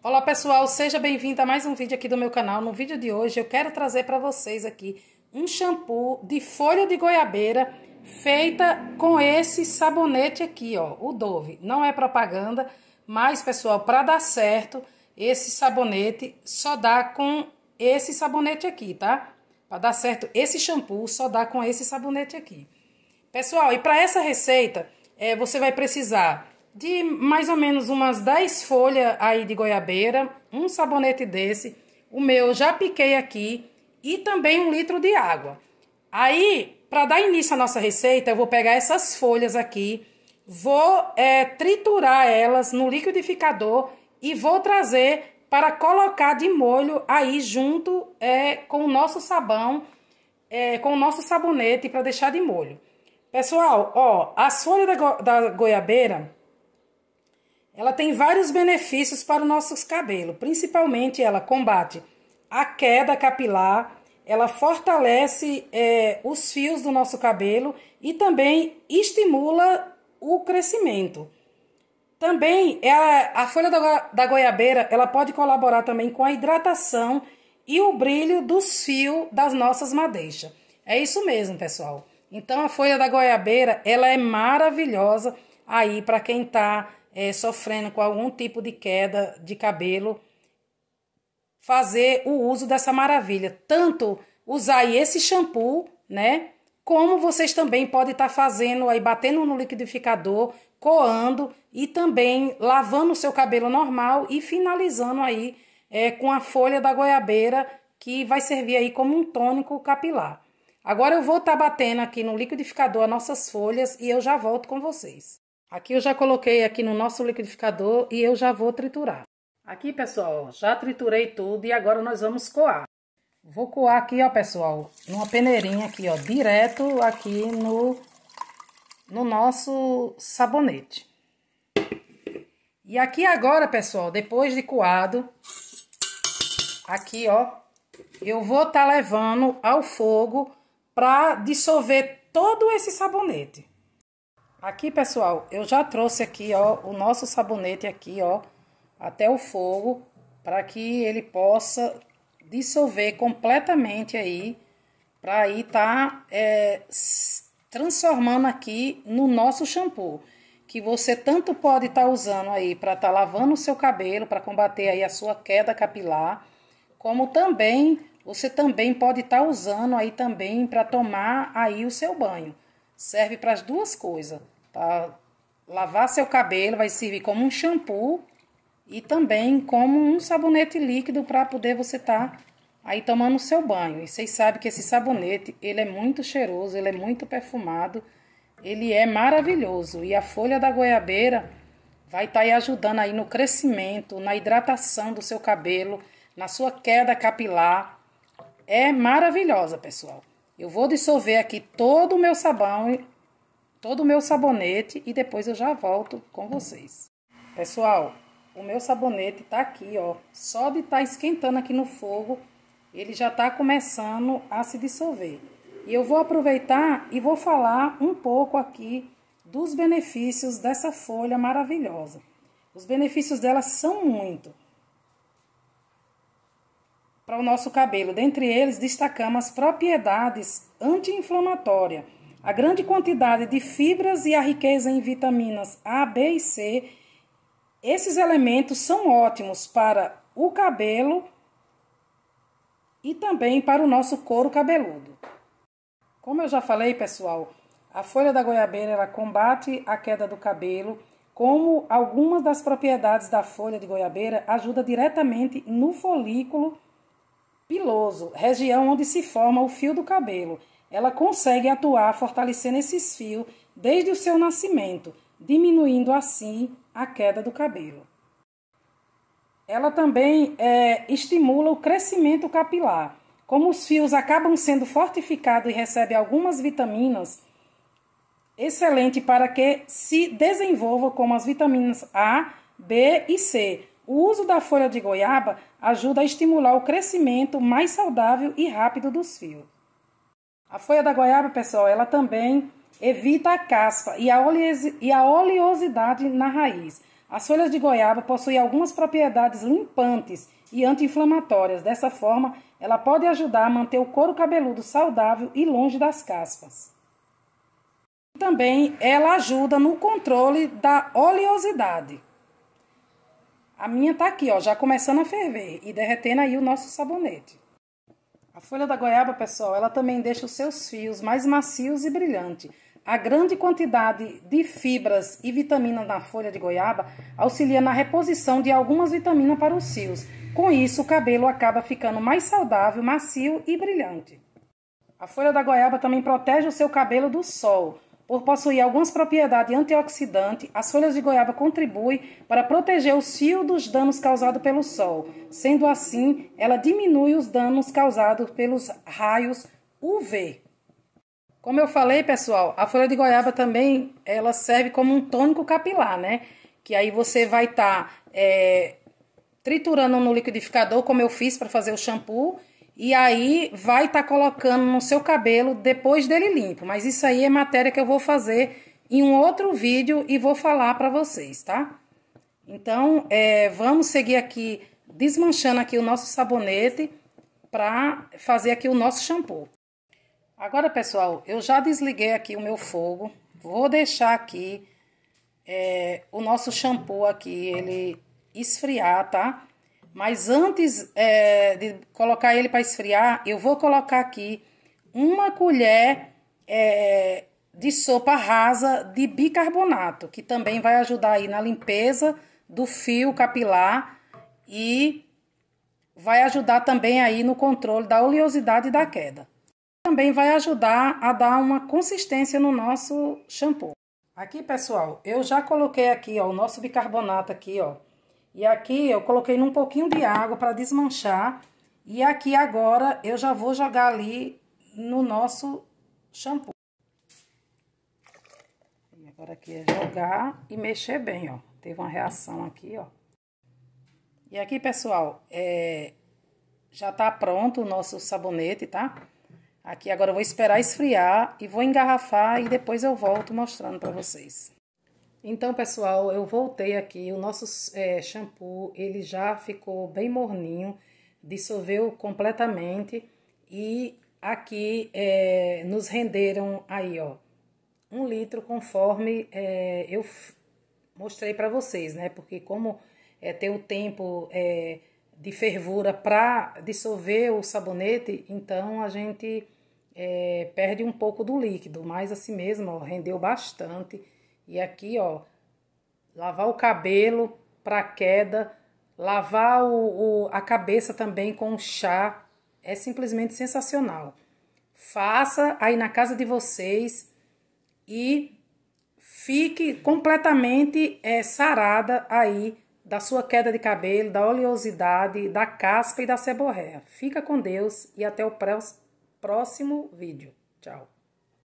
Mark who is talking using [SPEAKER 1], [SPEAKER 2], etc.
[SPEAKER 1] Olá pessoal, seja bem-vindo a mais um vídeo aqui do meu canal. No vídeo de hoje eu quero trazer para vocês aqui um shampoo de folha de goiabeira feita com esse sabonete aqui, ó, o Dove. Não é propaganda, mas pessoal, para dar certo, esse sabonete só dá com esse sabonete aqui, tá? Para dar certo, esse shampoo só dá com esse sabonete aqui. Pessoal, e para essa receita, é, você vai precisar de mais ou menos umas 10 folhas aí de goiabeira, um sabonete desse, o meu já piquei aqui e também um litro de água. Aí, para dar início à nossa receita, eu vou pegar essas folhas aqui, vou é, triturar elas no liquidificador e vou trazer para colocar de molho aí junto é, com o nosso sabão, é, com o nosso sabonete para deixar de molho. Pessoal, ó, as folhas da, go da goiabeira ela tem vários benefícios para os nossos cabelos, principalmente ela combate a queda capilar, ela fortalece é, os fios do nosso cabelo e também estimula o crescimento. Também ela, é, a folha da, da goiabeira ela pode colaborar também com a hidratação e o brilho dos fios das nossas madeixas. É isso mesmo, pessoal. Então a folha da goiabeira ela é maravilhosa aí para quem está é, sofrendo com algum tipo de queda de cabelo, fazer o uso dessa maravilha. Tanto usar esse shampoo, né? Como vocês também podem estar tá fazendo aí, batendo no liquidificador, coando e também lavando o seu cabelo normal e finalizando aí é, com a folha da goiabeira que vai servir aí como um tônico capilar. Agora eu vou estar tá batendo aqui no liquidificador as nossas folhas e eu já volto com vocês. Aqui eu já coloquei aqui no nosso liquidificador e eu já vou triturar. Aqui, pessoal, já triturei tudo e agora nós vamos coar. Vou coar aqui, ó, pessoal, numa peneirinha aqui, ó, direto aqui no, no nosso sabonete. E aqui agora, pessoal, depois de coado, aqui, ó, eu vou estar tá levando ao fogo para dissolver todo esse sabonete. Aqui, pessoal, eu já trouxe aqui, ó, o nosso sabonete aqui, ó, até o fogo, para que ele possa dissolver completamente aí, para aí tá é, transformando aqui no nosso shampoo, que você tanto pode estar tá usando aí para estar tá lavando o seu cabelo, para combater aí a sua queda capilar, como também você também pode estar tá usando aí também para tomar aí o seu banho. Serve para as duas coisas. Para tá? lavar seu cabelo, vai servir como um shampoo e também como um sabonete líquido para poder você estar tá aí tomando seu banho. E vocês sabem que esse sabonete, ele é muito cheiroso, ele é muito perfumado, ele é maravilhoso. E a folha da goiabeira vai estar tá aí ajudando aí no crescimento, na hidratação do seu cabelo, na sua queda capilar. É maravilhosa, pessoal. Eu vou dissolver aqui todo o meu sabão, todo o meu sabonete e depois eu já volto com vocês. Pessoal, o meu sabonete tá aqui, ó. Só de estar tá esquentando aqui no fogo, ele já tá começando a se dissolver. E eu vou aproveitar e vou falar um pouco aqui dos benefícios dessa folha maravilhosa. Os benefícios dela são muito para o nosso cabelo. Dentre eles, destacamos as propriedades anti-inflamatórias, a grande quantidade de fibras e a riqueza em vitaminas A, B e C. Esses elementos são ótimos para o cabelo e também para o nosso couro cabeludo. Como eu já falei, pessoal, a folha da goiabeira ela combate a queda do cabelo, como algumas das propriedades da folha de goiabeira ajuda diretamente no folículo piloso, região onde se forma o fio do cabelo. Ela consegue atuar fortalecendo esses fios desde o seu nascimento, diminuindo assim a queda do cabelo. Ela também é, estimula o crescimento capilar. Como os fios acabam sendo fortificados e recebem algumas vitaminas, excelente para que se desenvolva como as vitaminas A, B e C, o uso da folha de goiaba ajuda a estimular o crescimento mais saudável e rápido dos fios. A folha da goiaba, pessoal, ela também evita a caspa e a oleosidade na raiz. As folhas de goiaba possuem algumas propriedades limpantes e anti-inflamatórias. Dessa forma, ela pode ajudar a manter o couro cabeludo saudável e longe das caspas. Também ela ajuda no controle da oleosidade. A minha tá aqui, ó, já começando a ferver e derretendo aí o nosso sabonete. A folha da goiaba, pessoal, ela também deixa os seus fios mais macios e brilhantes. A grande quantidade de fibras e vitaminas na folha de goiaba auxilia na reposição de algumas vitaminas para os fios. Com isso, o cabelo acaba ficando mais saudável, macio e brilhante. A folha da goiaba também protege o seu cabelo do sol. Por possuir algumas propriedades antioxidantes, as folhas de goiaba contribuem para proteger o fio dos danos causados pelo sol. Sendo assim, ela diminui os danos causados pelos raios UV. Como eu falei, pessoal, a folha de goiaba também ela serve como um tônico capilar, né? Que aí você vai estar tá, é, triturando no liquidificador, como eu fiz para fazer o shampoo, e aí vai estar tá colocando no seu cabelo depois dele limpo. Mas isso aí é matéria que eu vou fazer em um outro vídeo e vou falar para vocês, tá? Então, é, vamos seguir aqui, desmanchando aqui o nosso sabonete para fazer aqui o nosso shampoo. Agora, pessoal, eu já desliguei aqui o meu fogo. Vou deixar aqui é, o nosso shampoo aqui, ele esfriar, tá? Mas antes é, de colocar ele para esfriar, eu vou colocar aqui uma colher é, de sopa rasa de bicarbonato, que também vai ajudar aí na limpeza do fio capilar e vai ajudar também aí no controle da oleosidade e da queda. Também vai ajudar a dar uma consistência no nosso shampoo. Aqui, pessoal, eu já coloquei aqui, ó, o nosso bicarbonato aqui, ó, e aqui eu coloquei num pouquinho de água para desmanchar. E aqui agora eu já vou jogar ali no nosso shampoo. E agora aqui é jogar e mexer bem, ó. Teve uma reação aqui, ó. E aqui, pessoal, é... já tá pronto o nosso sabonete, tá? Aqui agora eu vou esperar esfriar e vou engarrafar e depois eu volto mostrando para vocês. Então, pessoal, eu voltei aqui. O nosso é, shampoo ele já ficou bem morninho, dissolveu completamente e aqui é, nos renderam aí, ó, um litro conforme é, eu mostrei para vocês, né? Porque como é, tem o tempo é, de fervura para dissolver o sabonete, então a gente é, perde um pouco do líquido, mas assim mesmo, ó, rendeu bastante. E aqui, ó, lavar o cabelo para queda, lavar o, o, a cabeça também com chá, é simplesmente sensacional. Faça aí na casa de vocês e fique completamente é, sarada aí da sua queda de cabelo, da oleosidade, da caspa e da seborréia. Fica com Deus e até o próximo vídeo. Tchau.